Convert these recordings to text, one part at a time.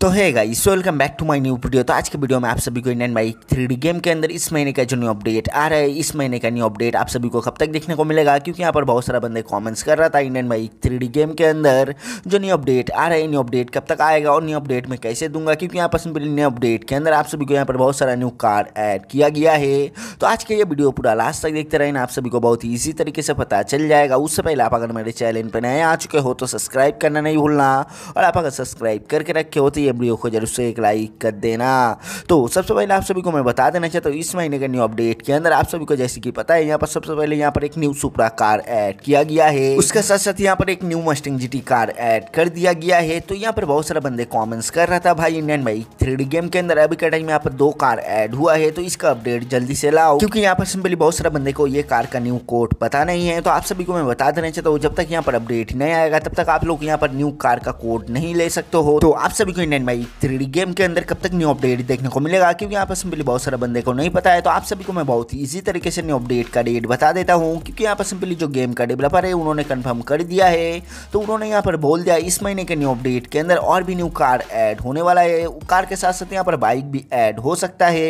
तो है guys welcome back to my new video तो आज के वीडियो में आप सभी को इंडियन बाइक थ्री गेम के अंदर इस महीने का जो न्यू अपडेट आ रहा है इस महीने का न्यू अपडेट आप सभी को कब तक देखने को मिलेगा क्योंकि यहाँ पर बहुत सारा बंदे कमेंट्स कर रहा था इंडियन बाइक थ्री गेम के अंदर जो न्यू अपडेट आ रहा है न्यू अपडेट कब तक आएगा और न्यू अपडेट में कैसे दूंगा क्योंकि यहाँ पर न्यू अपडेट के अंदर आप सभी को यहाँ पर बहुत सारा न्यू कार ऐड किया गया है तो आज का ये वीडियो पूरा लास्ट तक देखते रहे आप सभी को बहुत ही ईजी तरीके से पता चल जाएगा उससे पहले आप अगर मेरे चैनल पर नए आ चुके हो तो सब्सक्राइब करना नहीं भूलना और आप अगर सब्सक्राइब करके रखे हो तो है वीडियो को जरूर से एक लाइक कर देना तो सबसे पहले आप सभी को मैं बता देना चाहता हूँ इस महीने के न्यू अपडेट के अंदर आप सभी को जैसे कि पता है यहाँ पर सबसे पहले यहाँ पर एक न्यू सुपरा कार एड किया गया है उसके साथ साथ यहाँ पर एक new Mustang G car add कर दिया गया है तो यहाँ पर बहुत सारे बंदे कॉमेंट्स कर रहा था भाई इंडियन भाई थ्री गेम के अंदर अभी के टाइम यहाँ पर दो कार एड हुआ है तो इसका अपडेट जल्दी से लाओ क्योंकि यहाँ पर सिंपली बहुत सारे बंदे को ये कार का न्यू कोड पता नहीं है तो आप सभी को मैं बता देना चाहता हूँ जब तक यहाँ पर अपडेट नहीं आएगा तब तक आप लोग यहाँ पर न्यू कार का कोड नहीं ले सकते हो तो आप सभी को इंडियन एंड भाई थ्री गेम के अंदर कब तक न्यू अपडेट देखने को मिलेगा क्योंकि यहाँ पर सिंपली बहुत सारा बंदे को नहीं पता है तो आप सभी को मैं बहुत ही ईजी तरीके से न्यू अपडेट का डेट बता देता हूँ क्योंकि यहाँ पर सिंपली जो गेम का डेवलपर है उन्होंने कन्फर्म कर दिया है तो उन्होंने यहाँ पर बोल दिया इस महीने के न्यू अपडेट के अंदर और भी न्यू कार ऐड होने वाला है कार के साथ साथ यहाँ पर बाइक भी ऐड हो सकता है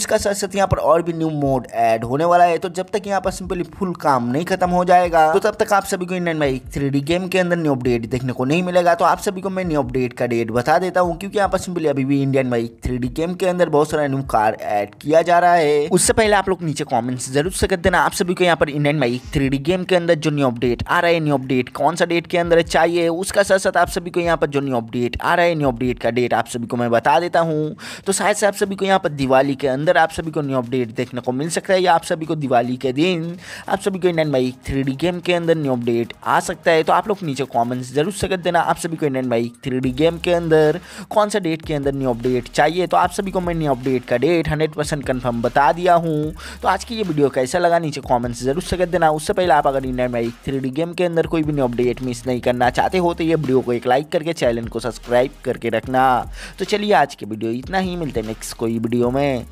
उसका साथ साथ यहाँ पर और भी न्यू मोड ऐड होने वाला है तो जब तक यहाँ पर सिंपली फुल काम नहीं खत्म हो जाएगा तो तब तक आप सभी को इंडियन बाइक थ्री गेम के अंदर न्यू अपडेट देखने को नहीं मिलेगा तो आप सभी को मैं न्यू अपडेट का डेट बता देता हूँ हूँ क्योंकि यहाँ पर सिंपली अभी भी इंडियन बाइक थ्री गेम के अंदर बहुत सारा न्यू कार एड किया जा रहा है उससे पहले आप लोग नीचे कॉमेंट जरूर से कर देना आप सभी को यहाँ पर इंडियन बाइक थ्री गेम के अंदर जो न्यू अपडेट आ रहा है न्यू अपडेट कौन सा डेट के अंदर चाहिए उसका साथ साथ आप सभी को यहाँ पर जो न्यू अपडेट आ रहा है न्यू अपडेट का डेट आप सभी को मैं बता देता हूँ तो शायद से आप सभी को यहाँ पर दिवाली के अंदर आप सभी को न्यू अपडेट देखने को मिल सकता है या आप सभी को दिवाली के दिन आप सभी को इंडियन बाइक थ्री गेम के अंदर न्यू अपडेट आ सकता है तो आप लोग नीचे कॉमेंट्स जरूर से कर देना आप सभी को इंडियन बाइक थ्री गेम के अंदर कौन सा डेट के अंदर न्यू अपडेट चाहिए तो आप सभी को मैं न्यू अपडेट का डेट हंड्रेड परसेंट कन्फर्म बता दिया हूँ तो आज की ये वीडियो कैसा लगा नीचे कॉमेंट्स जरूर से कर देना उससे पहले आप अगर इंडियन मैजिक थ्री गेम के अंदर कोई भी न्यू अपडेट मिस नहीं करना चाहते हो तो ये वीडियो को एक लाइक करके चैनल को सब्सक्राइब करके रखना तो चलिए आज की वीडियो इतना ही मिलते हैं नेक्स्ट कोई वीडियो में